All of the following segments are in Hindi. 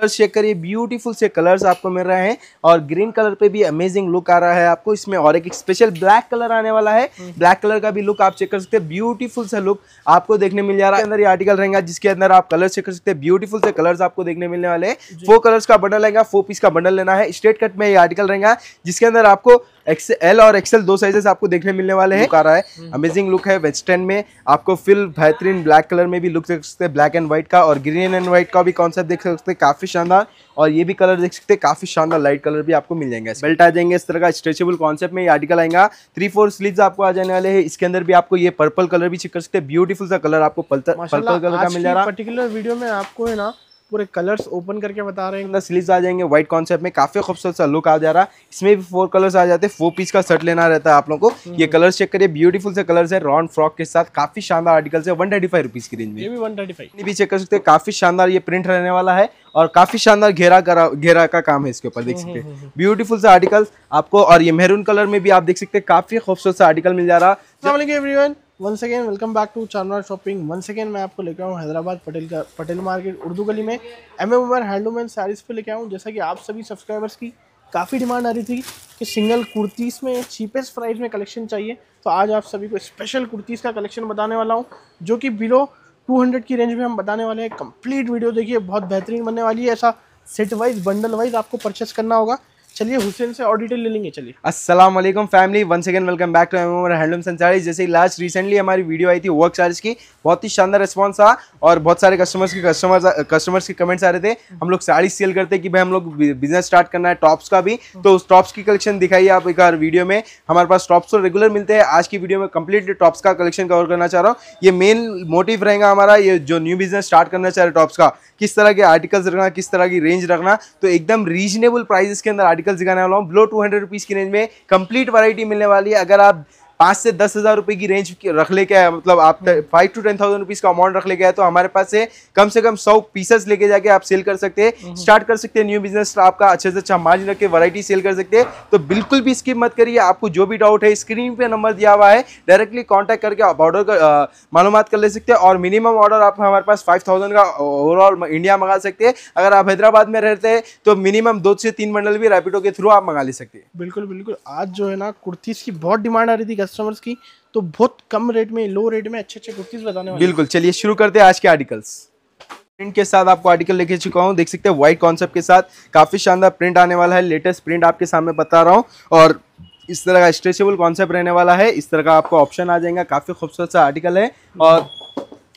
कलर्स चेक करिए ब्यूटीफुल से कलर्स आपको मिल रहे हैं और ग्रीन कलर पे भी अमेजिंग लुक आ रहा है आपको इसमें और एक स्पेशल ब्लैक कलर आने वाला है ब्लैक हम्म। कलर का भी लुक आप चेक कर सकते हैं ब्यूटीफुल सा लुक आपको देखने मिल जा रहा है अंदर ये आर्टिकल रहेगा जिसके अंदर आप कलर चेक कर सकते हैं ब्यूटीफुल से कलर्स आपको देखने मिलने वाले फोर कलर्स का बंडल रहेगा फोर पीस का बंडल लेना है स्ट्रेट कट में ये आर्टिकल रहेगा जिसके अंदर आपको एल और एक्सएल दो साइजेस आपको देखने मिलने वाले हैं आ रहा है अमेजिंग hmm. लुक है वेस्टर्न में आपको फिल बेहतरीन ब्लैक कलर में भी लुक देख सकते हैं ब्लैक एंड व्हाइट का और ग्रीन एंड व्हाइट का भी कॉन्सेप्ट देख सकते हैं काफी शानदार और ये भी कलर देख सकते हैं काफी शानदार लाइट कलर भी आपको मिल जाएंगे बेल्ट आ जाएंगे इस तरह का स्ट्रेचेबल कॉन्सेप्ट में आर्टिकल आएगा थ्री फोर स्लीव आपको आ जाने वाले हैं इसके अंदर भी आपको ये पर्पल कलर भी चेक कर सकते हैं ब्यूटीफुल सा कलर आपको पर्पल कलर का मिल जा रहा है पर्टिकुलर वीडियो में आपको है ना पूरे कलर्स ओपन करके बता रहे हैं अंदर स्लीव्स आ जाएंगे व्हाइट कॉन्सेप्ट में काफी खूबसूरत सा लुक आ जा रहा है इसमें भी फोर कलर्स आ जाते हैं फोर पीस का सेट लेना रहता है आप लोगों को हम्म। ये कलर्स चेक करिए ब्यूटीफुल से कलर्स है राउंड फ्रॉक के साथ काफी शानदार आर्टिकल्स है वन थर्टी फाइव रुपीज की रेंज में भी वन थर्टी भी चेक कर सकते हैं काफी शानदार ये प्रिंट रहने वाला है और काफी शानदार घेरा घेरा का काम है इसके ऊपर देख सकते हैं ब्यूटीफुल हम्म, हम्म, से आर्टिकल आपको और ये मेहरून कलर में भी आप देख सकते हैं काफी खूबसूरत सा आर्टिकल मिल जा रहा है everyone once again welcome back to Charminar shopping once again मैं आपको लेकर आऊँ हैदराबाद पटेल का पटेल मार्केट उर्दू गली में M M Umar handloom and sarees पे लेकर आऊँ जैसा कि आप सभी सब्सक्राइबर्स की काफ़ी डिमांड आ रही थी कि सिंगल कुर्तीस में चीपेस्ट प्राइस में कलेक्शन चाहिए तो आज आप सभी को स्पेशल कुर्तीस का कलेक्शन बताने वाला हूँ जो कि बिलो टू की रेंज में हम बताने वाले हैं कम्प्लीट वीडियो देखिए बहुत बेहतरीन बनने वाली है ऐसा सेट वाइज बंडल वाइज आपको परचेस करना होगा चलिए हुसैन से और डिटेल ले लेंगे चलिए अस्सलाम वालेकुम family once again welcome back to M handloom सेंसारी जैसे लास्ट रिसेंटली हमारी वीडियो आई थी वर्क चार्ज की बहुत ही शानदार रिस्पॉन्स था और बहुत सारे कस्टमर्स के कस्टमर कस्टमर्स के कमेंट्स आ रहे थे हम लोग साड़ी सेल करते कि भाई हम लोग बिजनेस स्टार्ट करना है टॉप्स का भी तो उस टॉप्स की कलेक्शन दिखाइए आप एक बार वीडियो में हमारे पास टॉप्स तो रेगुलर मिलते हैं आज की वीडियो में कंप्लीटली टॉप्स का कलेक्शन कवर करना चाह रहा हूँ ये मेन मोटिव रहेगा हमारा ये जो न्यू बिजनेस स्टार्ट करना चाह रहे टॉप्स का किस तरह के आर्टिकल्स रखना किस तरह की रेंज रखना तो एकदम रीजनेबल प्राइस के अंदर आर्टिकल आर्टिकल्स दिखाने वाला हूँ बिलो टू हंड्रेड रुपीज़ की रेंज में कंप्लीट वैरायटी मिलने वाली है अगर आप पाँच से दस हज़ार रुपये की रेंज रख लेके आया मतलब आप five to ten thousand rupees का अमाउंट रख लेके आया तो हमारे पास से कम से कम सौ पीसेस लेके जाके आप सेल कर सकते हैं स्टार्ट हम्म। कर सकते हैं न्यू बिजनेस आपका अच्छे से अच्छा मार्जिन रख के वराइटी सेल कर सकते हैं तो बिल्कुल भी स्किप मत करिए आपको जो भी डाउट है स्क्रीन पर नंबर दिया हुआ है डायरेक्टली कॉन्टैक्ट करके आप ऑर्डर कर मालूम कर ले सकते हैं और मिनिमम ऑर्डर आप हमारे पास फाइव थाउजेंड का ओवरऑल इंडिया मंगा सकते हैं अगर आप हैदराबाद में रहते हैं तो मिनिमम दो से तीन मंडल भी रैपिडो के थ्रू आप मंगा ले सकते हैं बिल्कुल बिल्कुल आज जो है ना कुर्तीज़ की बहुत डिमांड आ रही थी कस्टमर्स की तो बहुत कम रेट में लो रेट में अच्छे अच्छे कुर्तीज बताने वाले बिल्कुल चलिए शुरू करते हैं आज के आर्टिकल्स प्रिंट के साथ आपको आर्टिकल लेके चुका हूँ देख सकते हैं व्हाइट कॉन्सेप्ट के साथ काफ़ी शानदार प्रिंट आने वाला है लेटेस्ट प्रिंट आपके सामने बता रहा हूँ और इस तरह का स्ट्रेचेबल कॉन्सेप्ट रहने वाला है इस तरह का आपको ऑप्शन आ जाएगा काफ़ी खूबसूरत सा आर्टिकल है और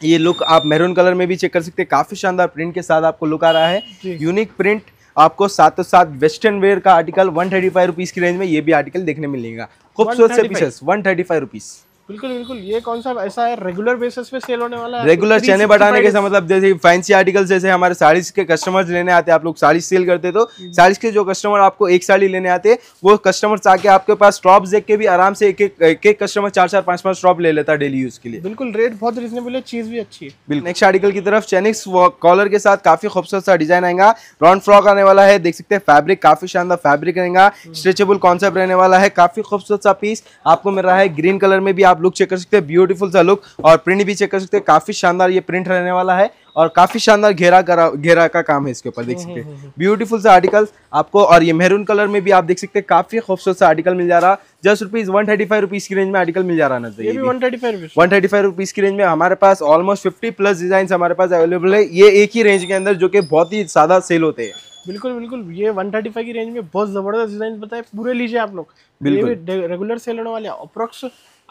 ये लुक आप मेहरून कलर में भी चेक कर सकते हैं काफ़ी शानदार प्रिंट के साथ आपको लुक आ रहा है यूनिक प्रिंट आपको साथ साथ वेस्टर्न वेयर का article one thirty five rupees की रेंज में ये भी आर्टिकल देखने मिलेगा खूबसूरत से pieces one thirty five rupees बिल्कुल बिल्कुल ये कौन सा ऐसा है रेगुलर बेसिस पे सेल होने वाला है रेगुलर चने बटाने के मतलब जैसे फैंसी आर्टिकल जैसे हमारे साड़ी के कस्टमर्स लेने आते हैं आप लोग साड़ी सेल करते तो हम्म। साड़ी के जो कस्टमर आपको एक साड़ी लेने आते हैं वो कस्टमर्स आके आपके पास स्टॉप देख के भी आराम से एक एक एक कस्टमर चार चार पांच पांच स्टॉप ले लेता है डेली यूज के लिए बिल्कुल रेट बहुत रिजनेबल है चीज भी अच्छी है नेक्स्ट आर्टिकल की तरफ चेनिक्स कॉलर के साथ काफी खूबसूरत सा डिजाइन आएगा राउंड फ्रॉक आने वाला है देख सकते हैं फैब्रिक काफी शानदार फैब्रिक रहेगा स्ट्रेचेबल हम्म। कॉन्सेप्ट रहने वाला है काफी खूबसूरत सा पीस आपको मिल रहा है ग्रीन कलर में भी आप आप लुक चेक कर सकते हैं ब्यूटीफुल सा लुक और प्रिंट भी चेक कर सकते हैं काफी शानदार ये प्रिंट रहने वाला है और काफी शानदार घेरा घेरा का का काम है इसके ऊपर देख सकते हैं ब्यूटीफुल हम्म, हम्म, हम्म, सा आर्टिकल आपको और ये मेहरून कलर में भी आप देख सकते हैं काफी खूबसूरत सा आर्टिकल मिल जा रहा just rupees one thirty five rupees की रेंज में आर्टिकल मिल जा रहा नजर वन थर्टी फाइव रुपीज की रेंज में हमारे पास ऑलमोस्ट फिफ्टी प्लस डिजाइन हमारे पास अवेलेबल है ये एक ही रेंज के अंदर जो कि बहुत ही ज्यादा सेल होते हैं बिल्कुल बिल्कुल ये 135 की रेंज में बहुत जबरदस्त डिजाइन बताए पूरे लीजिए आप लोग बिल्कुल रेगुलर सेल होने वाले अप्रोक्स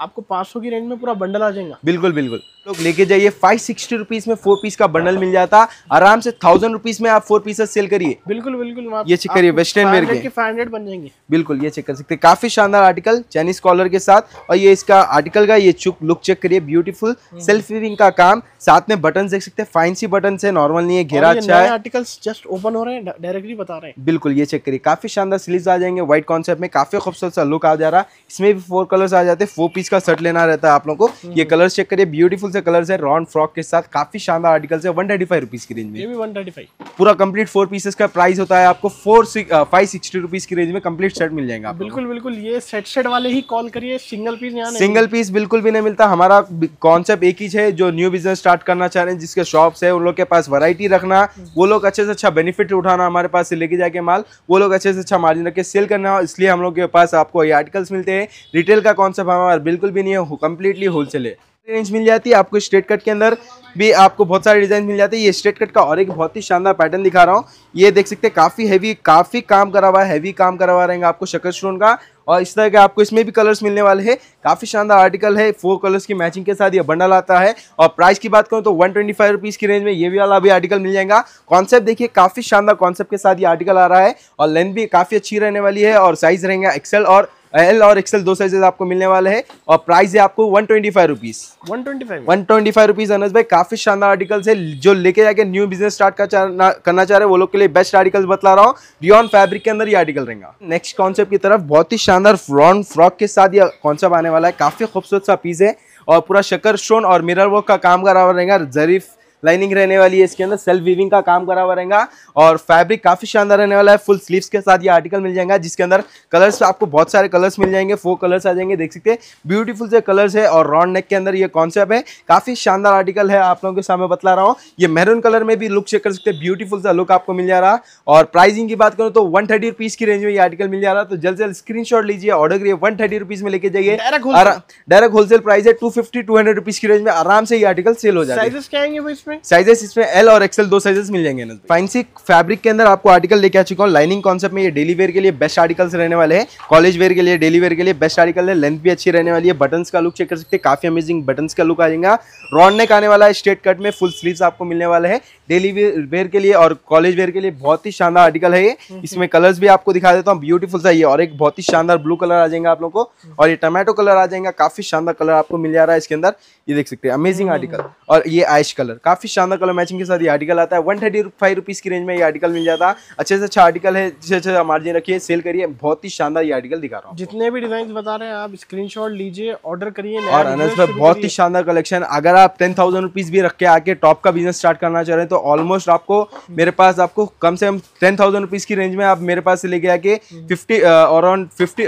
आपको 500 की रेंज में पूरा बंडल आ जाएगा बिल्कुल बिल्कुल लोग लेके जाइए फाइव सिक्सटी रुपीज में फोर पीस का बंडल मिल जाता आराम से थाउजेंड रुपीज में आप फोर पीसेस सेल करिए बिल्कुल बिल्कुल ये चेक करिए वेस्टर्न वेयर के फाइव हंड्रेड बन जाएंगे बिल्कुल ये चेक कर सकते काफी शानदार आर्टिकल चाइनीज कॉलर के साथ और ये इसका आर्टिकल का ये चुक लुक चेक करिए ब्यूटीफुल सेल्फ वीविंग का काम साथ में बटन देख सकते हैं फाइन सी बटन है नॉर्मल नहीं है घेरा अच्छा है आर्टिकल जस्ट ओपन हो रहे हैं डायरेक्टली बता रहे हैं बिल्कुल ये चेक करिए काफी शानदार सिलीज आ जाएंगे व्हाइट कॉन्सेप्ट में काफी खूबसूरत सा लुक आ जा रहा है इसमें भी फोर कलर आ जाते हैं फोर पीस का शर्ट लेना रहता है आप लोग को ये कलर हम्म। चेक करिए ब्यूटीफुल से कलर्स है रॉन फ्रॉक के साथ काफी शानदार आर्टिकल्स है वन थर्टी फाइव रुपीज की रेंज में पूरा कंप्लीट फोर पीसेस का प्राइस होता है आपको फोर फाइव सिक्सटी रुपीज की रेंज में कंप्लीट सेट मिल जाएगा बिल्कुल बिल्कुल ये सेट सेट वाले ही कॉल करिए सिंगल पीस यहाँ सिंगल पीस बिल्कुल भी नहीं मिलता हमारा कॉन्सेप्ट एक ही है जो न्यू बिजनेस स्टार्ट करना चाह रहे हैं जिसके शॉप्स है उन लोग के पास वराइटी रखना वो लोग अच्छे से अच्छा बेनिफिट उठाना हमारे पास से लेके जाके माल वो लोग अच्छे से अच्छा मार्जिन रखे सेल करना इसलिए हम लोग के पास आपको ये आर्टिकल्स मिलते हैं रिटेल का कॉन्सेप्ट हमारा बिल्कुल भी नहीं है कंप्लीटली होलसेल है रेंज मिल जाती है आपको स्ट्रेट कट के अंदर भी आपको बहुत सारे डिज़ाइन मिल जाते हैं ये स्ट्रेट कट का और एक बहुत ही शानदार पैटर्न दिखा रहा हूँ ये देख सकते हैं काफ़ी हैवी काफ़ी काम करा हुआ हैवी काम करा हुआ रहेंगे आपको शकर स्टोन का और इस तरह के आपको इसमें भी कलर्स मिलने वाले हैं काफ़ी शानदार आर्टिकल है फोर कलर्स की मैचिंग के साथ ये बंडल आता है और प्राइस की बात करूँ तो वन ट्वेंटी की रेंज में ये भी वाला भी आर्टिकल मिल जाएगा कॉन्सेप्ट देखिए काफ़ी शानदार कॉन्सेप्ट के साथ ये आर्टिकल आ रहा है और लेंथ भी काफ़ी अच्छी रहने वाली है और साइज़ रहेंगे एक्सेल और एल और एक्सएल दो साइजेस आपको मिलने वाले हैं और प्राइस है आपको one twenty five rupees one twenty five one twenty five rupees Anas भाई काफी शानदार आर्टिकल्स है जो लेके जाके न्यू बिजनेस स्टार्ट करना चाह रहे हैं वो लोग के लिए बेस्ट आर्टिकल बता रहा हूँ रियॉन फैब्रिक के अंदर ये आर्टिकल रहेगा नेक्स्ट कॉन्सेप्ट की तरफ बहुत ही शानदार फ्रॉन फ्रॉक के साथ ये कॉन्सेप्ट आने वाला है काफी खूबसूरत सा पीस है और पूरा शकर स्टोन और मिरर वर्क का काम करा रहेगा जरीफ लाइनिंग रहने वाली है इसके अंदर सेल्फ वीविंग का काम करा हुआ रहेगा और फैब्रिक काफी शानदार रहने वाला है फुल स्लीव्स के साथ ये आर्टिकल मिल जाएगा जिसके अंदर कलर्स आपको बहुत सारे कलर्स मिल जाएंगे फोर कलर्स आ जाएंगे देख सकते हैं ब्यूटीफुल से कलर्स है और राउंड नेक के अंदर ये कॉन्सेप्ट है काफी शानदार आर्टिकल है आप लोगों के सामने बतला रहा हूँ ये मेहरून कलर में भी लुक चेक कर सकते हैं ब्यूटीफुल सा लुक आपको मिल जा रहा और प्राइसिंग की बात करूँ तो वन थर्टी रुपीज की रेंज में ये आर्टिकल मिल जा रहा है तो जल्द से जल्द स्क्रीन लीजिए ऑर्डर करिए वन थर्टी रुपीज में लेके जाइए डायरेक्ट होलसेल प्राइस है two fifty to hundred rupees की रेंज में आराम से ये आर्टिकल सेल हो जाएगा इसमें साइजेस इसमें एल और एक्सएल दो साइजेस मिल जाएंगे फाइनसी फैब्रिक के अंदर आपको आर्टिकल लेके आ चुका हूँ लाइनिंग कॉन्सेप्ट में ये डेली वेयर के लिए बेस्ट आर्टिकल्स रहने वाले हैं कॉलेज वेयर के लिए डेली वेयर के लिए बेस्ट आर्टिकल है लेंथ भी अच्छी रहने वाली है बटन का लुक चेक कर सकते हैं काफी अमेजिंग बटन का लुक आएगा रॉन नेक आने वाला है स्ट्रेट कट में फुल स्लीव आपको मिलने वाला है डेली वेयर के लिए और कॉलेज वेयर के लिए बहुत ही शानदार आर्टिकल है ये हम्म, इसमें कलर्स हम्म। भी आपको दिखा देता हूँ ब्यूटीफुल सा ये और एक बहुत ही शानदार ब्लू कलर आ जाएगा आप लोगों को और ये टमाटो कलर आ जाएगा काफी शानदार कलर आपको मिल जा रहा है इसके अंदर ये देख सकते हैं अमेजिंग हम्म। आर्टिकल और ये आइश कलर काफी काफ़ी शानदार कलर मैचिंग के साथ ये आर्टिकल आता है वन थर्टी फाइव रुपीज़ की रेंज में ये आर्टिकल मिल जाता अच्छा है अच्छे से अच्छा आर्टिकल है अच्छे मार्जिन रखिए सेल करिए बहुत ही शानदार ये आर्टिकल दिखा रहा हूँ जितने भी डिजाइन बता रहे हैं आप स्क्रीन लीजिए ऑर्डर करिए और अनस बहुत ही शानदार कलेक्शन अगर आप टेन थाउजेंड रुपीज़ भी रख के आके टॉप का बिजनेस स्टार्ट करना चाह रहे हैं तो ऑलमोस्ट आपको मेरे पास आपको कम से कम टेन थाउजेंड रुपीज़ की रेंज में आप मेरे पास से लेके आके fifty around fifty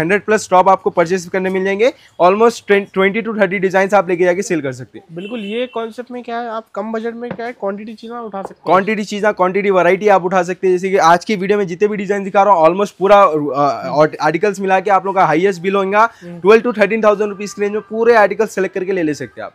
hundred plus top आपको परचेज करने मिल जाएंगे almost twenty two thirty design आप लेके जाके सेल कर सकते हैं बिल्कुल ये कॉन्सेप्ट में क्या है आप कम बजट में क्या है क्वांटिटी चीज़ें उठा सकते हैं क्वांटिटी चीज़ें क्वांटिटी वैरायटी आप उठा सकते हैं जैसे कि आज की वीडियो में जितने भी डिजाइन दिखा रहा हूँ ऑलमोस्ट पूरा आर्टिकल्स हम्म। मिला के आप लोग का हाइएस्ट बिल होगा twelve to thirteen thousand rupees range में पूरे आर्टिकल सेलेक्ट करके ले ले सकते हैं आप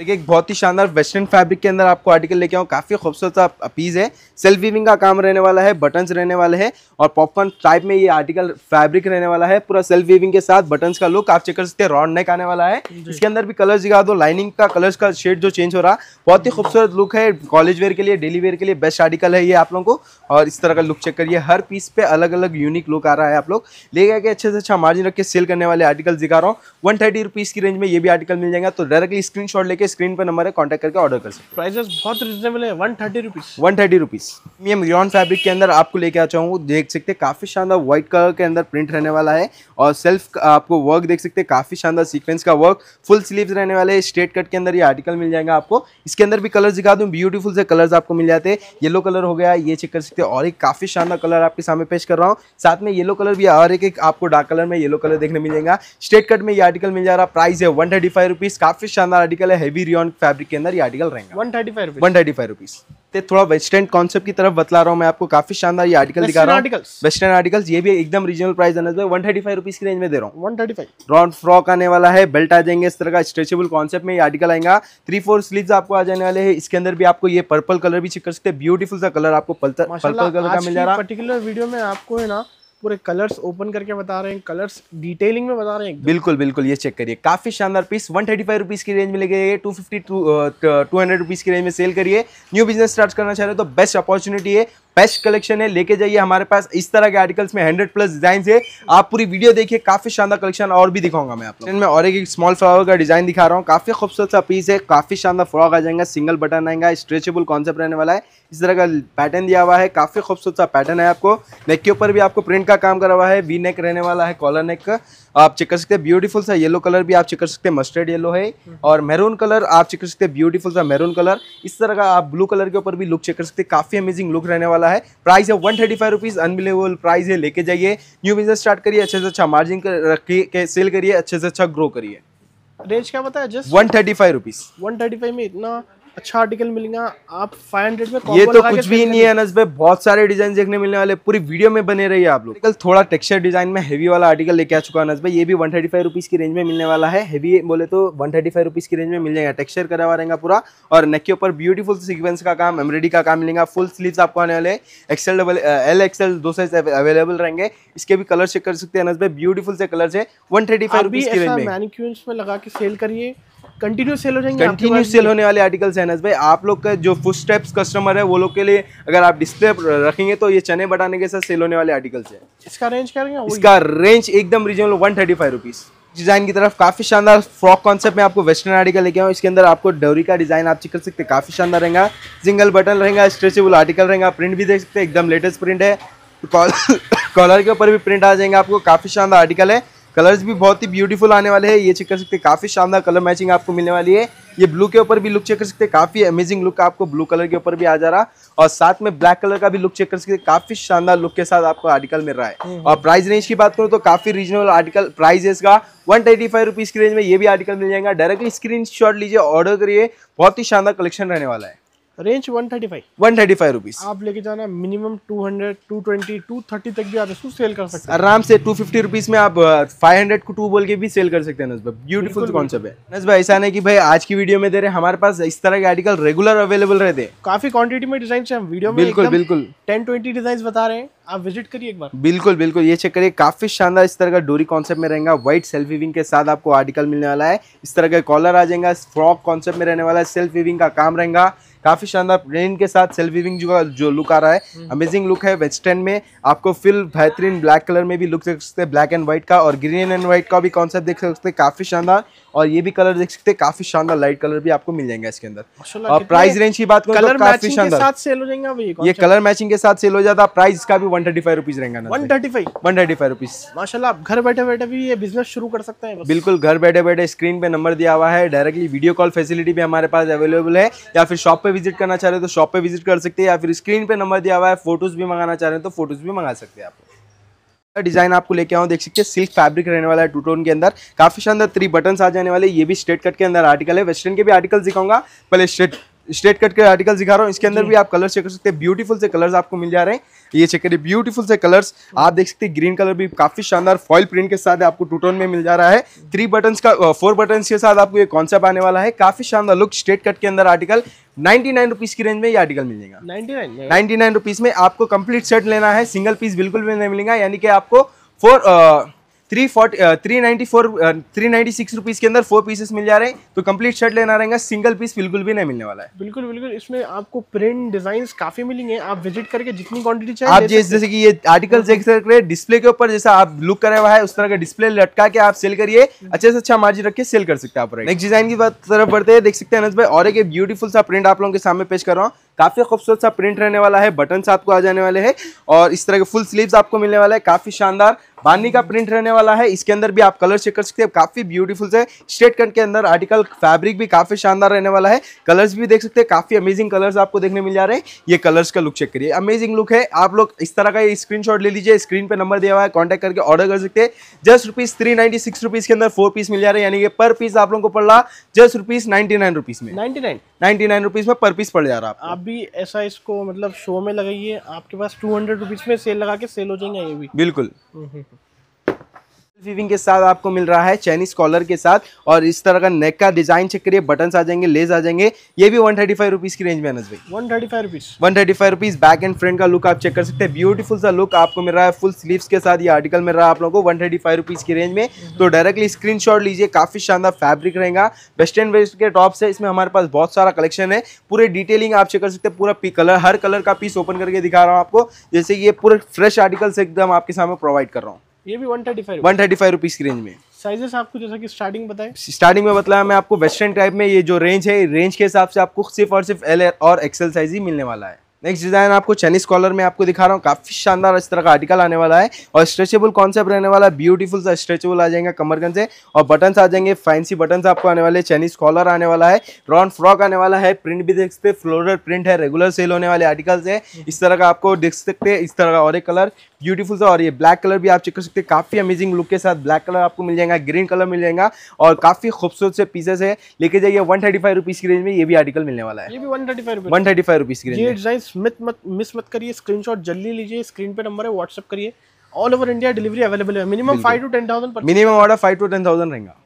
देखिए एक बहुत ही शानदार वेस्टर्न फैब्रिक के अंदर आपको आर्टिकल लेके आऊँ काफ़ी खूबसूरत पीस है सेल्फ वीविंग का काम रहने वाला है बटन्स रहने वाले हैं और पॉपकॉर्न टाइप में ये आर्टिकल फैब्रिक रहने वाला है पूरा सेल्फ वीविंग के साथ बटन्स का लुक आप चेक कर सकते हैं रॉड नेक आने वाला है इसके अंदर भी कलर्स दिखा दो लाइनिंग का कलर्स का शेड जो चेंज हो रहा बहुत ही खूबसूरत लुक है कॉलेज वेयर के लिए डेली वेयर के लिए बेस्ट आर्टिकल है ये आप लोगों को और इस तरह का लुक चेक करिए हर पीस पे अलग अलग यूनिक लुक आ रहा है आप लोग ले गए अच्छे से अच्छा मार्जिन रख के सेल करने वाले आर्टिकल दिखा रहा हूँ वन थर्टी की रेंज में ये भी आर्टिकल मिल जाएगा तो डायरेक्टली स्क्रीन लेके स्क्रीन पर नंबर है कॉन्टैक्ट करके ऑर्डर कर सकते हैं प्राइसेस बहुत रिजनेबल है one thirty rupees one thirty rupees ये मिग्रॉन फैब्रिक के अंदर आपको लेके आ चाहूँ देख सकते हैं काफ़ी शानदार व्हाइट कलर के अंदर प्रिंट रहने वाला है और सेल्फ आपको वर्क देख सकते हैं काफ़ी शानदार सीक्वेंस का वर्क फुल स्लीव रहने वाले है स्ट्रेट कट के अंदर ये आर्टिकल मिल जाएगा आपको इसके अंदर भी कलर दिखा दूँ ब्यूटीफुल से कलर आपको मिल जाते हैं येलो कलर हो गया ये चेक कर सकते हैं और एक काफ़ी शानदार कलर आपके सामने पेश कर रहा हूँ साथ में येलो कलर भी और एक आपको डार्क कलर में येलो कलर देखने मिलेगा स्ट्रेट कट में ये आर्टिकल मिल जा रहा प्राइस है वन थर्टी फाइव रुपीज़ काफ़ी शानदार आर्टिकल है बेबी रियॉन फैब्रिक के अंदर ये आर्टिकल रहेंगे one thirty five one thirty five rupees थोड़ा वेस्टर्न कॉन्सेप्ट की तरफ बतला रहा हूँ मैं आपको काफी शानदार ये आर्टिकल दिखा रहा हूँ वेस्टर्न आर्टिकल्स ये भी एकदम regional price one thirty five rupees की रेंज में दे रहा हूँ one thirty five round frock आने वाला है बेल्ट आ जाएंगे इस तरह का स्ट्रेचेबल कॉन्सेप्ट में ये आर्टिकल आएगा थ्री फोर स्लीव आपको आ जाने वाले हैं इसके अंदर भी आपको ये पर्पल कलर भी चेक कर सकते हैं ब्यूटीफुल सा कलर आपको पर्पल कलर का मिल जा रहा है पर्टिकुलर वीडियो में आपको है ना पूरे कलर्स ओपन करके बता रहे हैं कलर्स डिटेलिंग में बता रहे हैं बिल्कुल बिल्कुल ये चेक करिए काफी शानदार piece one thirty five rupees की रेंज में लेके जाइए two fifty to hundred rupees की रेंज में सेल करिए न्यू बिजनेस स्टार्ट करना चाह रहे हो तो बेस्ट अपॉर्चुनिटी है बेस्ट कलेक्शन है लेके जाइए हमारे पास इस तरह के आर्टिकल्स में हंड्रेड प्लस डिजाइन है आप पूरी वीडियो देखिए काफी शानदार कलेक्शन और भी दिखाऊंगा मैं आपको मैं और एक स्मॉल फ्लावर का डिजाइन दिखा रहा हूँ काफी खूबसूरत सा पीस है काफी शानदार फ्रॉक आ जाएगा सिंगल बटन आएगा स्ट्रेचेबल कॉन्सेप्ट रहने वाला है इस तरह का पैटर्न दिया हुआ है काफी खूबसूरत सा पैटर्न है आपको नेक के ऊपर भी आपको प्रिंट का काम करा हुआ है वी नेक रहने वाला है कॉलर नेक का आप चेक कर सकते हैं ब्यूटीफुल सा येलो कलर भी आप चेक कर सकते हैं मस्टर्ड येलो है हम्म। और मेरून कलर आप चेक कर सकते हैं ब्यूटीफुल सा मेरून कलर इस तरह का आप ब्लू कलर के ऊपर भी लुक चेक कर सकते हैं काफी अमेजिंग लुक रहने वाला है प्राइस है one thirty five rupees unbelievable price है लेके जाइए न्यू बिजनेस स्टार्ट करिए अच्छे से अच्छा मार्जिन रखिए सेल करिए अच्छे से अच्छा ग्रो करिए रेंज क्या बताया just one thirty five rupees one thirty five में इतना अच्छा आर्टिकल मिलेगा आप 500 में ये तो कुछ भी नहीं है अनस भाई बहुत सारे डिजाइन देखने मिलने वाले पूरी वीडियो में बने रहिए आप लोग आर्टिकल थोड़ा टेक्सचर डिजाइन में हेवी वाला आर्टिकल लेके आ चुका अनस भाई ये भी वन थर्टी की रेंज में मिलने वाला है हेवी बोले तो वन थर्टी की रेंज में मिल जाएगा टेक्स्चर करा हुआ रहेगा पूरा और नेक के ऊपर ब्यूटीफुल सिक्वेंस का काम एम्ब्रॉडी का काम मिलेगा फुल स्लीव आपको आने वाले एक्सएल डबल एल एक्सएल दो साइज अवेलेबल रहेंगे इसके भी कलर चेक कर सकते हैं अनस भाई ब्यूटीफुल से कलर है वन थर्टी फाइव रुपीज की रेंज में लगा के सेल करिए कंटिन्यू सेल होने वाले आर्टिकल्स हैं भाई आप लोग का जो फुट स्टेप्स कस्टमर है वो लोग के लिए अगर आप डिस्प्ले रखेंगे तो ये चने बटाने के साथ सेल होने वाले आर्टिकल्स हैं इसका रेंज क्या रहेगा इसका रेंज एकदम reasonable one thirty five rupees design की तरफ काफी शानदार फ्रॉक कॉन्सेप्ट में आपको वेस्टर्न आर्टिकल लेके आऊँ इसके अंदर आपको डोरी का डिजाइन आप चेक कर सकते हैं काफी शानदार रहेगा सिंगल बटन रहेगा स्ट्रेचेबल आर्टिकल रहेगा प्रिंट भी देख सकते हैं एकदम लेटेस्ट प्रिंट है कॉलर के ऊपर भी प्रिंट आ जाएंगे आपको काफी शानदार आर्टिकल है कलर्स भी बहुत ही ब्यूटीफुल आने वाले हैं ये चेक कर सकते हैं काफ़ी शानदार कलर मैचिंग आपको मिलने वाली है ये ब्लू के ऊपर भी लुक चेक कर सकते हैं काफ़ी अमेजिंग लुक आपको ब्लू कलर के ऊपर भी आ जा रहा और साथ में ब्लैक कलर का भी लुक चेक कर सकते हैं काफ़ी शानदार लुक के साथ आपको आर्टिकल मिल रहा है हम्म। और प्राइस रेंज की बात करूँ तो काफ़ी रीजनेबल आर्टिकल प्राइस है इसका वन थर्टी फाइव रुपीज़ की रेंज में ये भी आर्टिकल मिल जाएगा डायरेक्टली स्क्रीन लीजिए ऑर्डर करिए बहुत ही शानदार कलेक्शन रहने वाला है रेंज 135 135 रुपीस आप लेके जाना मिनिमम 200 220 230 तक भी आप इसको सेल कर सकते हैं आराम से 250 रुपीस में आप 500 uh, को टू बोल के भी सेल कर सकते हैं नजबा ब्यूटीफुल कॉन्सेप्ट है नजबा ऐसा नहीं कि भाई आज की वीडियो में दे रहे हमारे पास इस तरह के आर्टिकल रेगुलर अवेलेबल रहते हैं काफी क्वांटिटी में डिजाइन हम वीडियो में बिल्कुल बिल्कुल टेन ट्वेंटी डिजाइन बता रहे हैं आप विजिट करिए एक बार बिल्कुल बिल्कुल ये चेक करिए काफी शानदार इस तरह का डोरी कॉन्सेप्ट में रहेगा व्हाइट सेल्फ विविंग के साथ आपको आर्टिकल मिलने वाला है इस तरह का कॉलर आ जाएगा फ्रॉक कॉन्सेप्ट में रहने वाला है सेल्फ विविंग का काम रहेगा काफी शानदार प्रिंट के साथ सेल्फ विविंग जो जो लुक आ रहा है अमेजिंग हम्म। लुक है वेस्टर्न में आपको फिल बेहतरीन ब्लैक कलर में भी लुक देख सकते हैं ब्लैक एंड व्हाइट का और ग्रीन एंड व्हाइट का भी कॉन्सेप्ट देख सकते हैं काफी शानदार और ये भी कलर देख सकते हैं काफी शानदार लाइट कलर भी आपको मिल जाएंगे इसके अंदर और प्राइस रेंज की बात करें तो काफी शानदार सेल हो जाएंगे ये कलर मैचिंग के साथ सेल हो जाता प्राइस का भी वन थर्टी फाइव रुपीज रहेगा माशाला आप घर बैठे बैठे भी ये बिजनेस शुरू कर सकते हैं बिल्कुल घर बैठे बैठे स्क्रीन पे नंबर दिया हुआ है डायरेक्टली वीडियो कॉल फैसिलिटी भी हमारे पास अवेलेबल है या फिर शॉप पे विजिट करना चाह रहे हो तो शॉप पे विजिट कर सकते हैं या फिर स्क्रीन पे नंबर दिया हुआ है फोटोज भी मंगाना चाह रहे हो तो फोटोज भी मंगा सकते हैं आप डिजाइन आपको लेके आऊँ देख सकते हैं सिल्क फैब्रिक रहने वाला है टूटोन के अंदर काफी शानदार थ्री बटन आ जाने वाले ये भी स्ट्रेट कट के अंदर आर्टिकल है वेस्टर्न के भी आर्टिकल दिखाऊंगा पहले स्ट्रेट स्ट्रेट कट के आर्टिकल दिखा रहा हूँ इसके अंदर भी आप कलर चेक कर सकते हैं ब्यूटीफुल से कलर्स आपको मिल जा रहे हैं ये चेक करिए ब्यूटीफुल से कलर्स आप देख सकते हैं ग्रीन कलर भी काफी शानदार फॉइल प्रिंट के साथ आपको टूटोन में मिल जा रहा है थ्री बटन का फोर uh, बटन के साथ आपको ये कॉन्सेप्ट आने वाला है काफी शानदार लुक स्ट्रेट कट के अंदर आर्टिकल नाइनटी नाइन रुपीज की रेंज में ये आर्टिकल मिल जाएगा नाइनटी नाइन रुपीज में आपको कंप्लीट सेट लेना है सिंगल पीस बिल्कुल भी नहीं मिलेगा यानी कि आपको four three forty three ninety four three ninety six rupees के अंदर फोर पीसेस मिल जा रहे हैं तो कंप्लीट शर्ट लेना रहेगा सिंगल पीस बिल्कुल भी नहीं मिलने वाला है बिल्कुल बिल्कुल इसमें आपको प्रिंट डिजाइन काफ़ी मिलेंगे आप विजिट करके जितनी क्वांटिटी चाहिए आप जैसे जैसे कि ये आर्टिकल देख सकते हैं डिस्प्ले के ऊपर जैसा आप लुक करा हुआ है उस तरह का डिस्प्ले लटका के आप सेल करिए हम्म। अच्छे से अच्छा मार्जिन रख के सेल कर सकते हैं आप नेक्स्ट डिजाइन की बात तरफ बढ़ते हैं देख सकते हैं अनस भाई और एक ब्यूटीफुल सा प्रिंट आप लोगों के सामने पेश कर रहा हूँ काफ़ी खूबसूरत सा प्रिंट रहने वाला है बटन आपको आ जाने वाले हैं और इस तरह के फुल स्लीव्स आपको मिलने वाला है काफ़ी शानदार बानी का प्रिंट रहने वाला है इसके अंदर भी आप कलर चेक कर सकते हैं काफी ब्यूटीफुल से स्ट्रेट कट के अंदर आर्टिकल फैब्रिक भी काफी शानदार रहने वाला है कलर्स भी देख सकते हैं काफी अमेजिंग कलर्स आपको देखने मिल जा रहे हैं ये कलर्स का लुक चेक करिए अमेजिंग लुक है आप लोग इस तरह का स्क्रीन ले लीजिए स्क्रीन पर नंबर दिया हुआ है कॉन्टेक्ट करके ऑर्डर कर सकते हैं just rupees three ninety six rupees के अंदर फोर पीस मिल जा रहे हैं यानी कि पर पीस आप लोग को पड़ रहा just rupees ninety nine rupees में ninety nine ninety nine rupees में पर पीस पड़ जा रहा है आप भी ऐसा इसको मतलब शो में लगाइए आपके पास टू हंड्रेड रुपीज में सेल लगा के सेल हो जाएंगे ये भी बिल्कुल हम्म, हम्म। के साथ आपको मिल रहा है चाइनीज कॉलर के साथ और इस तरह का नेक का डिजाइन चेक करिए बटन आ जाएंगे लेस आ जाएंगे ये भी वन थर्टी फाइव रुपीज की रेंज में अनस भाई thirty five rupees one thirty five rupees back and front का लुक आप चेक कर सकते हैं ब्यूटीफुल सा लुक आपको मिल रहा है फुल स्लीव्स के साथ ये आर्टिकल मिल रहा है आप लोगों को वन थर्टी फाइव रुपीज की रेंज में तो डायरेक्टली स्क्रीन शॉट लीजिए काफी शानदार फैब्रिक रहेगा वेस्ट एंड वेस्ट के टॉप से इसमें हमारे पास बहुत सारा कलेक्शन है पूरे डिटेलिंग आप चेक कर सकते हैं पूरा कलर हर कलर का पीस ओपन करके दिखा रहा हूँ आपको जैसे ये पूरे फ्रेश आर्टिकल्स एकदम आपके सामने प्रोवाइड कर रहा हूँ ये भी one thirty five one thirty five rupees की रेंज में साइजेस आपको जैसा कि स्टार्टिंग बताए स्टार्टिंग में बताया मतलब मैं आपको वेस्टर्न टाइप में ये जो रेंज है रेंज के हिसाब से आपको सिर्फ और सिर्फ एल और एक्सएल साइज ही मिलने वाला है नेक्स्ट डिज़ाइन आपको चाइनीज कॉलर में आपको दिखा रहा हूँ काफ़ी शानदार इस तरह का आर्टिकल आने वाला है और स्ट्रेचेबल कॉन्सेप्ट रहने वाला है ब्यूटीफुल सा स्ट्रेचेबल आ जाएगा कमरगन से और बटन्स आ जाएंगे फैंसी बटन्स आपको आने वाले चाइनीज कॉलर आने वाला है रॉन फ्रॉक आने वाला है प्रिंट भी देख सकते फ्लोरल प्रिंट है रेगुलर सेल होने वाले आर्टिकल्स है इस तरह का आपको देख सकते इस तरह का और एक कलर ब्यूटीफुल सा और ये ब्लैक कलर भी आप चेक कर सकते हैं काफ़ी अमेजिंग लुक के साथ ब्लैक कलर आपको मिल जाएगा ग्रीन कलर मिल जाएगा और काफ़ी खूबसूरत से पीसेस है लेके जाइए वन थर्टी फाइव रुपीज़ की रेंज में ये भी आर्टिकल मिलने वाला है ये भी 135 थर्टी फाइव की रेंज मिस मत मिस मत करिए स्क्रीनशॉट जल्दी लीजिए स्क्रीन पे नंबर है व्हाट्सअप करिए all over India delivery available है minimum five to ten thousand पर minimum order five to ten thousand रहेगा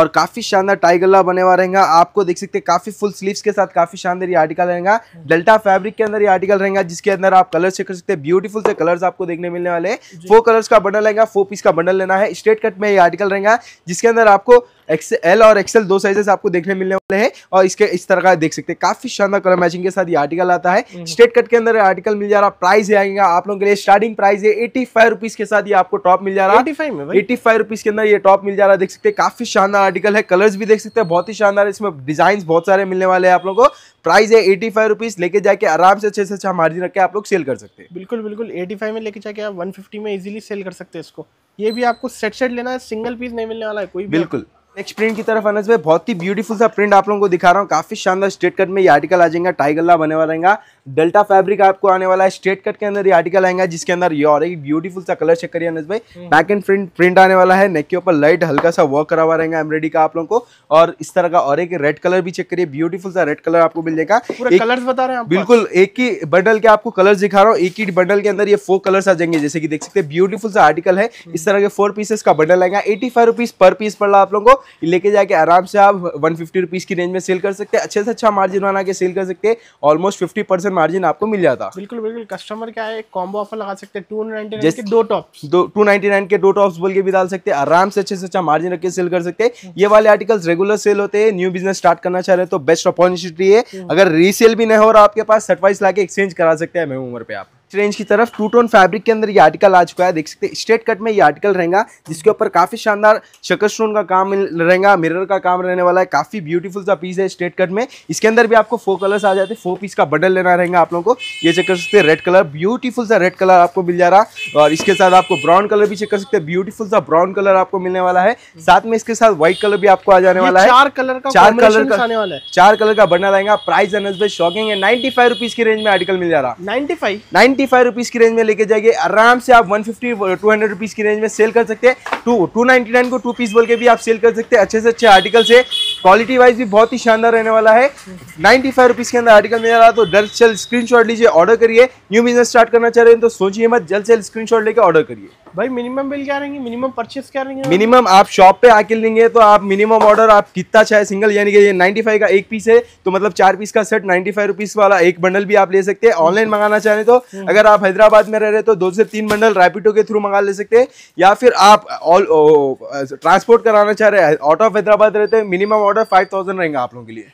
और काफी शानदार टाई गला बने हुआ रहेगा आपको देख सकते हैं काफी फुल स्लीव्स के साथ काफी शानदार ये आर्टिकल रहेगा डेल्टा फैब्रिक के अंदर ये आर्टिकल रहेगा जिसके अंदर आप कलर चेक कर सकते हैं ब्यूटीफुल से कलर्स आपको देखने मिलने वाले फोर कलर्स का बंडल रहेगा फोर पीस का बंडल लेना है स्ट्रेट कट में ये आर्टिकल रहेगा जिसके अंदर आपको एक्सएल एल और एक्सएल दो साइजेस आपको देखने मिलने वाले हैं और इसके इस तरह का देख सकते हैं काफी शानदार कलर मैचिंग के साथ ये आर्टिकल आता है स्ट्रेट हम्म। कट के अंदर आर्टिकल मिल जा रहा प्राइस आएगा आप लोगों के लिए स्टार्टिंग प्राइस है एटी फाइव रुपीज के साथ ये आपको टॉप मिल जा रहा है एटी फाइव रुपीज के अंदर ये टॉप मिल जा रहा है देख सकते काफी शानदार आर्टिकल है कलर भी देख सकते हैं बहुत ही शानदार इसमें डिजाइन बहुत सारे मिलने वाले हैं आप लोगों को प्राइस है एटी फाइव रुपीज लेके जाके आराम से अच्छे से अच्छा मार्जिन रख के आप लोग सेल कर सकते हैं बिल्कुल बिल्कुल एटी फाइव में लेके जाके आप वन फिफ्टी में इजिली सेल कर सकते हैं इसको ये भी आपको सेट सेट लेना है सिंगल पीस नहीं मिलने वाला है कोई बिल्कुल नेक्स्ट प्रिंट की तरफ अनस भाई बहुत ही ब्यूटीफुल सा प्रिंट आप लोगों को दिखा रहा हूँ काफी शानदार स्ट्रेट कट में ये आर्टिकल आ जाएगा टाइगल्ला बने वाला रहेगा डेल्टा फैब्रिक आपको आने वाला है स्ट्रेट कट के अंदर ये आर्टिकल आएगा जिसके अंदर ये और एक ब्यूटीफुल सा कलर चेक करिए अनस भाई बैक एंड प्रिंट प्रिंट आने वाला है नेक के ऊपर लाइट हल्का सा वर्क करा हुआ रहेगा एमरेडी का आप लोगों को और इस तरह का और एक रेड कलर भी चेक करिए ब्यूटीफुल सा रेड कलर आपको मिल जाएगा कलर बता रहे हैं बिल्कुल एक ही बंडल के आपको कलर दिखा रहा हूँ एक ही बंडल के अंदर ये फोर कलर आ जाएंगे जैसे की देख सकते हैं ब्यूटीफुल सा आर्टिकल है हम्म। इस तरह के फोर पीसेस का बंडल आएगा eighty five rupees per piece पड़ रहा आप लोगों को लेके जाके आराम से आप वन फिफ्टी रुपीज की रेंज में सेल कर सकते हैं अच्छे से अच्छा मार्जिन बना के सेल कर सकते हैं almost fifty percent percent margin आपको मिल जाता बिल्कुल बिल्कुल कस्टमर क्या है कॉम्बो ऑफर लगा सकते हैं टू नाइनटी के दो टॉप दो टू नाइनटी नाइन के दो टॉप्स बोल के भी डाल सकते हैं आराम से अच्छे से अच्छा मार्जिन रख के सेल कर सकते हैं ये वाले आर्टिकल्स रेगुलर सेल होते हैं न्यू बिजनेस स्टार्ट करना चाह रहे तो बेस्ट अपॉर्चुनिटी है अगर रीसेल भी नहीं हो रहा आपके पास सटवाइस ला एक्सचेंज करा सकते हैं मैं उम्र पे आप नेक्स्ट रेंज की तरफ टू टोन फैब्रिक के अंदर ये आर्टिकल आ चुका है देख सकते हैं स्ट्रेट कट में ये आर्टिकल रहेगा जिसके ऊपर काफ़ी शानदार शकर स्टोन का काम रहेगा मिरर का काम रहने वाला है काफ़ी ब्यूटीफुल सा पीस है स्ट्रेट कट में इसके अंदर भी आपको फोर कलर्स आ जाते हैं फोर पीस का बडल लेना रहेगा आप लोगों को ये चेक कर सकते हैं रेड कलर ब्यूटीफुल सा रेड कलर आपको मिल जा रहा और इसके साथ आपको ब्राउन कलर भी चेक कर सकते हैं ब्यूटीफुल सा ब्राउन कलर आपको मिलने वाला है साथ में इसके साथ व्हाइट कलर भी आपको आ जाने वाला है चार कलर का चार कलर का आने वाला है चार कलर का बना रहेगा प्राइस एनएस शॉकिंग है नाइन्टी फाइव रुपीज की रेंज में आर्टिकल मिल जा रहा है नाइन्टी नाइन्टी फाइव रुपीज़ की रेंज में लेके जाइए आराम से आप one fifty to hundred rupees की रेंज में सेल कर सकते हैं टू टू नाइन को टू पीस बोल के भी आप सेल कर सकते हैं अच्छे से अच्छे आर्टिकल से क्वालिटी वाइज भी बहुत ही शानदार रहने वाला है नाइन्टी फाइव रुपीज़ के अंदर आर्टिकल मिल रहा तो डर से स्क्रीन लीजिए ऑर्डर करिए न्यू बिजनेस स्टार्ट करना चाह रहे हैं तो सोचिए मत जल्द से जल्द स्क्रीन लेकर ऑर्डर करिए भाई मिनिमम बिल क्या रहेंगे मिनिमम परचेस क्या रहेंगे मिनिमम आप शॉप पे आके लेंगे तो आप मिनिमम ऑर्डर आप कितना चाहे सिंगल यानी कि ये 95 का एक पीस है तो मतलब चार पीस का सेट 95 रुपीस वाला एक बंडल भी आप ले सकते हैं ऑनलाइन मंगाना चाहें तो हम्म। अगर आप हैदराबाद में रह रहे तो दो से तीन बंडल रैपिडो के थ्रू मंगा ले सकते हैं या फिर आप ऑल ट्रांसपोर्ट कराना चाह रहे हैं आउट ऑफ हैदराबाद रहते हैं मिनिमम ऑर्डर फाइव रहेगा आप लोगों के लिए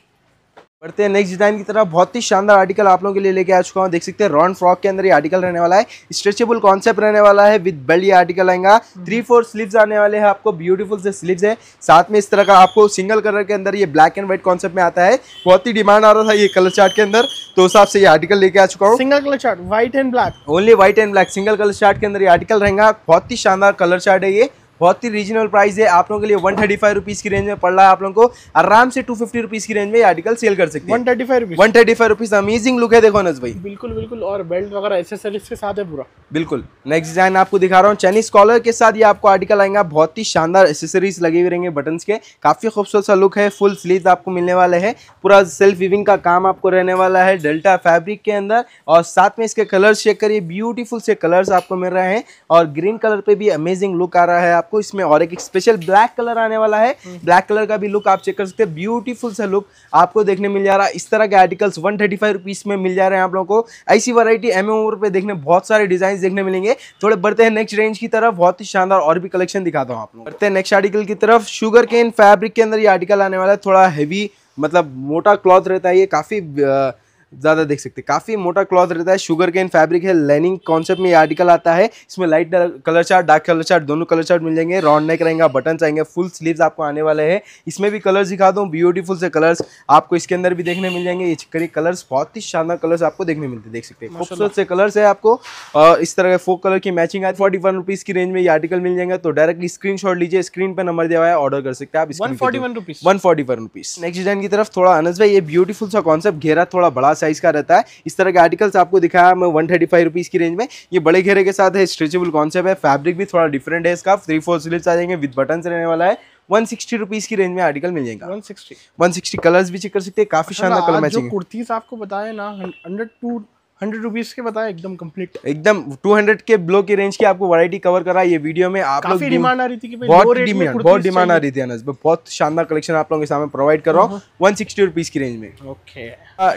बढ़ते हैं नेक्स्ट डिजाइन की तरफ बहुत ही शानदार आर्टिकल आप लोगों के लिए लेके आ चुका हूँ देख सकते हैं रॉन फ्रॉक के अंदर ये आर्टिकल रहने वाला है स्ट्रेचेबल कॉन्सेप्ट रहने वाला है विद बेल्ट ये आर्टिकल आएगा थ्री फोर स्लीव्स आने वाले हैं आपको ब्यूटीफुल से स्लीव्स है साथ में इस तरह का आपको सिंगल कलर के अंदर ये ब्लैक एंड व्हाइट कॉन्सेप्ट में आता है बहुत ही डिमांड आ रहा था ये कलर चार्ट के अंदर तो उस हिसाब से ये आर्टिकल लेके आ चुका हूँ single colour chart white and black only white and black single colour chart के अंदर ये आर्टिकल रहेगा बहुत ही शानदार कलर चार्ट है ये बहुत ही रीजनेबल प्राइस है आप लोगों के लिए वन थर्टी फाइव रुपीज़ की रेंज में पड़ रहा है आप लोगों को आराम से टू फिफ्टी रुपीज़ की रेंज में आर्टिकल सेल कर सकते हैं one thirty five one thirty five rupees amazing look है देखो नज भाई बिल्कुल बिल्कुल और बेल्ट वगैरह एसेसरीज के साथ है पूरा बिल्कुल नेक्स्ट डिजाइन आपको दिखा रहा हूँ चाइनीज कॉलर के साथ ये आपको आर्टिकल आएंगे बहुत ही शानदार एसेसरीज लगे हुए रहेंगे बटन के काफ़ी खूबसूरत सा लुक है फुल स्लीव आपको मिलने वाले है पूरा सेल्फ विविंग का काम आपको रहने वाला है डेल्टा फैब्रिक के अंदर और साथ में इसके कलर्स चेक करिए ब्यूटीफुल से कलर्स आपको मिल रहे हैं और ग्रीन कलर पे भी अमेजिंग लुक आ रहा है आपको इसमें और एक स्पेशल ब्लैक कलर आने वाला है ब्लैक कलर का भी लुक आप चेक कर सकते हैं ब्यूटीफुल सा लुक आपको देखने मिल जा रहा है इस तरह के आर्टिकल्स वन थर्टी में मिल जा रहे हैं आप लोगों को ऐसी वराइटी एम पे देखने बहुत सारे डिजाइन देखने मिलेंगे थोड़े बढ़ते हैं नेक्स्ट रेंज की तरफ बहुत ही शानदार और भी कलेक्शन दिखाता हूँ आप लोग बढ़ते हैं नेक्स्ट आर्टिकल की तरफ शुगर केन फैब्रिक के अंदर ये आर्टिकल आने वाला है थोड़ा हैवी मतलब मोटा क्लॉथ रहता है ये काफ़ी ज़्यादा देख सकते हैं काफ़ी मोटा क्लॉथ रहता है शुगर केन फैब्रिक है लाइनिंग कॉन्सेप्ट में ये आर्टिकल आता है इसमें light colour chart dark colour chart दोनों कलर चार्ट मिल जाएंगे राउंड नेक रहेगा बटन आएंगे फुल स्लीव्स आपको आने वाले हैं इसमें भी कलर्स दिखा दूँ ब्यूटीफुल से कलर्स आपको इसके अंदर भी देखने मिल जाएंगे ये कलर्स बहुत ही शानदार कलर्स आपको देखने मिलते देख सकते हैं खूबसूरत से कलर्स है आपको इस तरह के फोक कलर की मैचिंग आए फोर्टी वन रुपीज़ की रेंज में ये आर्टिकल मिल जाएगा तो डायरेक्टली स्क्रीन लीजिए स्क्रीन पर नंबर दिया हुआ है ऑर्डर कर सकते हैं आप one forty one rupees next design की तरफ थोड़ा अनस भाई ये ब्यूटीफुल सा कॉन्सेप्ट घेरा थोड़ा बड़ा साइज़ का रहता है इस तरह के आर्टिकल्स आपको दिखाया मैं वन थर्टी फाइव रुपीज़ की रेंज में ये बड़े घेरे के साथ है स्ट्रेचेबल कॉन्सेप्ट है फैब्रिक भी थोड़ा डिफरेंट है इसका थ्री फोर स्लिप्स आ जाएंगे विद बटन रहने वाला है वन सिक्सटी रुपीज की रेंज में आर्टिकल मिल जाएगा one sixty one sixty colours भी चेक कर सकते हैं काफी अच्छा, शानदार कलर मैचिंग कुर्तीस आपको बताए ना अंडर टू हंड्रेड रुपीज़ के बताया एकदम कम्प्लीट एकदम टू हंड्रेड के ब्लो की रेंज की आपको वैरायटी कवर करा ये वीडियो में आप लोग डिमांड आ रही थी बहुत डिमांड बहुत डिमांड आ रही थी अनस बहुत शानदार कलेक्शन आप लोगों के सामने प्रोवाइड कर रहा हूँ वन सिक्सटी रुपीज़ की रेंज में ओके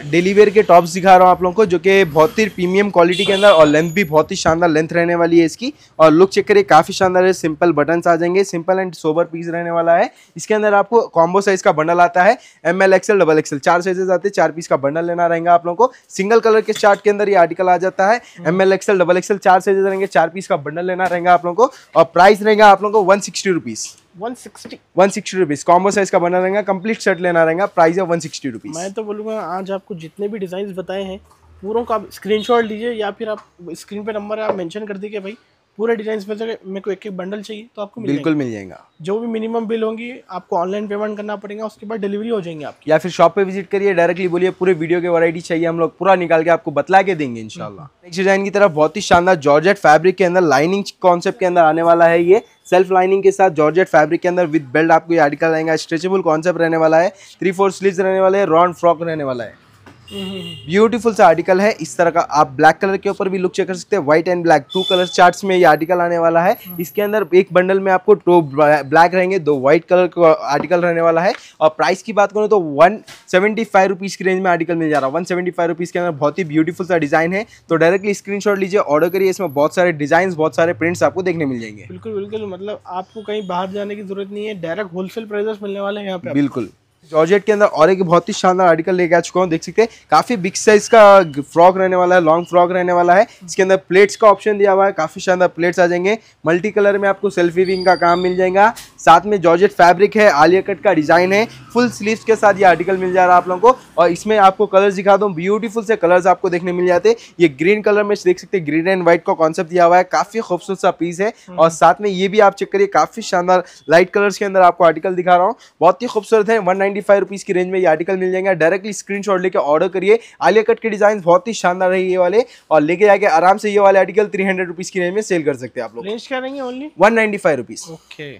डेलीवेयर के टॉप्स दिखा रहा हूँ आप लोगों को जो कि बहुत ही प्रीमियम क्वालिटी के अंदर और लेंथ भी बहुत ही शानदार लेंथ रहने वाली है इसकी और लुक चेक करिए काफ़ी शानदार है सिंपल बटन आ जाएंगे सिंपल एंड सोबर पीस रहने वाला है इसके अंदर आपको कॉम्बो साइज का बंडल आता है M L XL double XL चार साइजेस आते हैं चार पीस का बंडल लेना रहेगा आप लोगों को सिंगल कलर के चार्ट के अंदर ये आर्टिकल आ जाता है M L XL double XL चार साइजेस रहेंगे चार पीस का बंडल लेना रहेगा आप लोगों को और प्राइस रहेगा आप लोगों को वन सिक्सटी कॉम्बो साइज का बना रहेगा कंप्लीट लेना रहेगा प्राइस है मैं तो बोलूँगा आज आपको जितने भी डिजाइन बताए हैं पूरों का आप स्क्रीनशॉट लीजिए या फिर आप स्क्रीन पे नंबर आप मेंशन कर दीजिए भाई पूरे डिजाइन में मेरे को एक एक बंडल चाहिए तो आपको मिल बिल्कुल मिल जाएगा जो भी मिनिमम बिल होंगी आपको ऑनलाइन पेमेंट करना पड़ेगा उसके बाद डिलीवरी हो जाएंगे आप या फिर शॉप पे विजिट करिए डायरेक्टली बोलिए पूरे वीडियो के वैरायटी चाहिए हम लोग पूरा निकाल के आपको बतला के देंगे इनशाला नेक्स्ट डिजाइन की तरफ बहुत ही शानदार जॉर्जेट फैब्रिक के अंदर लाइनिंग कॉन्सेप्ट के अंदर आने वाला है ये सेल्फ लाइनिंग के साथ जॉर्जेट फैब्रिक के अंदर विद बेल्ट आपको ये आर्टिकल रहेगा स्ट्रेचेबल कॉन्सेप्ट रहने वाला है थ्री फोर स्लीव रहने वाला है रॉन्ड फ्रॉक रहने वाला है ब्यूटीफुल सा आर्टिकल है इस तरह का आप ब्लैक कलर के ऊपर भी लुक चेक कर सकते हैं white and black two colour charts में ये आर्टिकल आने वाला है हाँ। इसके अंदर एक बंडल में आपको टू ब्लैक रहेंगे दो व्हाइट कलर का आर्टिकल रहने वाला है और प्राइस की बात करूँ तो वन सेवेंटी फाइव की रेंज में आर्टिकल मिल जा रहा है वन सेवेंटी फाइव रुपीज़ के अंदर बहुत ही ब्यूटीफुल सा डिज़ाइन है तो डायरेक्टली स्क्रीनशॉट लीजिए ऑर्डर करिए इसमें बहुत सारे डिज़ाइन बहुत सारे प्रिंट्स आपको देखने मिल जाएंगे बिल्कुल बिल्कुल मतलब आपको कहीं बाहर जाने की जरूरत नहीं है डायरेक्ट होलसेल प्राइजेस मिलने वाले हैं यहाँ पे बिल्कुल जॉर्जेट के अंदर और एक बहुत ही शानदार आर्टिकल लेके आ चुका हूँ देख सकते हैं काफी बिग साइज का फ्रॉक रहने वाला है लॉन्ग फ्रॉक रहने वाला है इसके अंदर प्लेट्स का ऑप्शन दिया हुआ है काफी शानदार प्लेट्स आ जाएंगे मल्टी कलर में आपको सेल्फी विंग का काम मिल जाएगा साथ में जॉर्जेट फैब्रिक है आलिया कट का डिजाइन है फुल स्लीव के साथ ये आर्टिकल मिल जा रहा है आप लोगों को और इसमें आपको कलर दिखा दूँ ब्यूटीफुल से कलर आपको देखने मिल जाते हैं ये ग्रीन कलर में देख सकते हैं ग्रीन एंड व्हाइट का कॉन्सेप्ट दिया हुआ है काफी खूबसूरत सा पीस है और साथ में ये भी आप चेक करिए काफी शानदार लाइट कलर के अंदर आपको आर्टिकल दिखा रहा हूँ बहुत ही खूबसूरत है वन नाइन्टी फाइव की रेंज में ये आर्टिकल मिल जाएंगे डायरेक्टली स्क्रीनशॉट लेके ऑर्डर करिए आलिया कट के डिजाइन बहुत ही शानदार है ये वाले और लेके जाके आराम से ये वाले आर्टिकल थ्री हंड्रेड की रेंज में सेल कर सकते हैं आप लोग ओनली वन फाइव रुपीज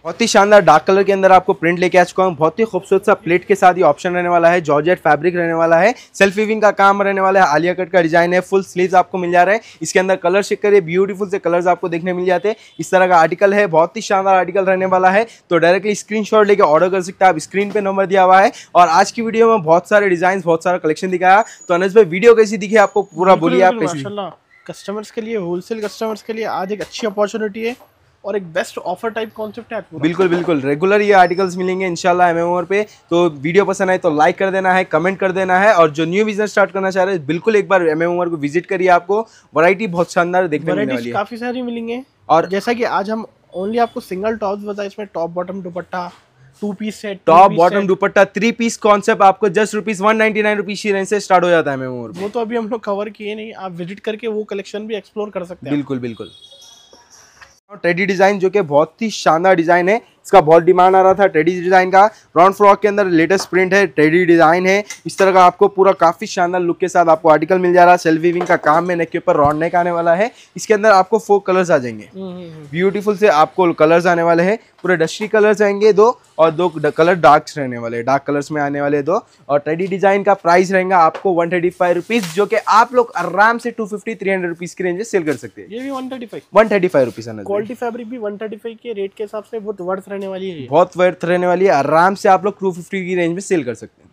बहुत ही शानदार डार्क कलर के अंदर आपको प्रिंट लेके आ चुका हूँ बहुत ही खूबसूरत सा प्लेट के साथ ये ऑप्शन रहने वाला है जॉर्जेट फैब्रिक रहने वाला है सेल्फ विंग का काम रहने वाला है आलिया कट का डिजाइन है फुल स्लीव आपको मिल जा रहा है इसके अंदर कलर चेक करिए ब्यूटीफुल से कलर आपको देखने मिल जाते हैं इस तरह का आर्टिकल है बहुत ही शानदार आर्टिकल रहने वाला है तो डायरेक्टली स्क्रीनशॉट लेके ऑर्डर कर सकते हैं आप स्क्रीन पे नंबर दिया हुआ है है और आज की वीडियो में बहुत सारे डिजाइन बहुत सारा कलेक्शन दिखाया तो अनस भाई वीडियो कैसी दिखी आपको पूरा बोलिए आप कस्टमर्स के लिए होलसेल कस्टमर्स के लिए आज एक अच्छी अपॉर्चुनिटी है और एक बेस्ट ऑफर टाइप कॉन्सेप्ट है बिल्कुल बिल्कुल रेगुलर ये आर्टिकल्स मिलेंगे इंशाल्लाह एम पे तो वीडियो पसंद आए तो लाइक कर देना है कमेंट कर देना है और जो न्यू बिजनेस स्टार्ट करना चाह रहे हैं बिल्कुल एक बार एम को विजिट करिए आपको वैरायटी बहुत शानदार देखने मिलने वाली है काफी सारी मिलेंगे और जैसा कि आज हम ओनली आपको सिंगल टॉप्स बताए इसमें top bottom dupatta two piece set top bottom dupatta three piece concept आपको just rupees one ninety nine rupees की रेंज से स्टार्ट हो जाता है और वो तो अभी हम लोग कवर किए नहीं आप विजिट करके वो कलेक्शन भी एक्सप्लोर कर सकते हैं बिल्कुल बिल्कुल टेडी डिजाइन जो कि बहुत ही शानदार डिजाइन है इसका बहुत डिमांड आ रहा था टेडी डिज़ाइन का राउंड फ्रॉक के अंदर लेटेस्ट प्रिंट है टेडी डिज़ाइन है इस तरह का आपको पूरा काफ़ी शानदार लुक के साथ आपको आर्टिकल मिल जा रहा है सेल्फी विंग का काम है नेक के ऊपर राउंड नेक आने वाला है इसके अंदर आपको फोर कलर्स आ जाएंगे ब्यूटीफुल हम्म, हम्म, हम्म। से आपको कलर्स आने वाले हैं पूरे डस्टी कलर्स आएंगे दो और दो कलर डार्क रहने वाले डार्क कलर्स में आने वाले दो और टेडी डिज़ाइन का प्राइस रहेगा आपको वन जो कि आप लोग आराम से two fifty three hundred rupees की रेंज में सेल कर सकते हैं ये भी वन थर्टी क्वालिटी फैब्रिक भी वन थर्टी फाइव के रेट के हिसाब से बहुत वर्थ रहने वाली है बहुत वर्थ रहने वाली है आराम से आप लोग टू फिफ्टी की रेंज में सेल कर सकते हैं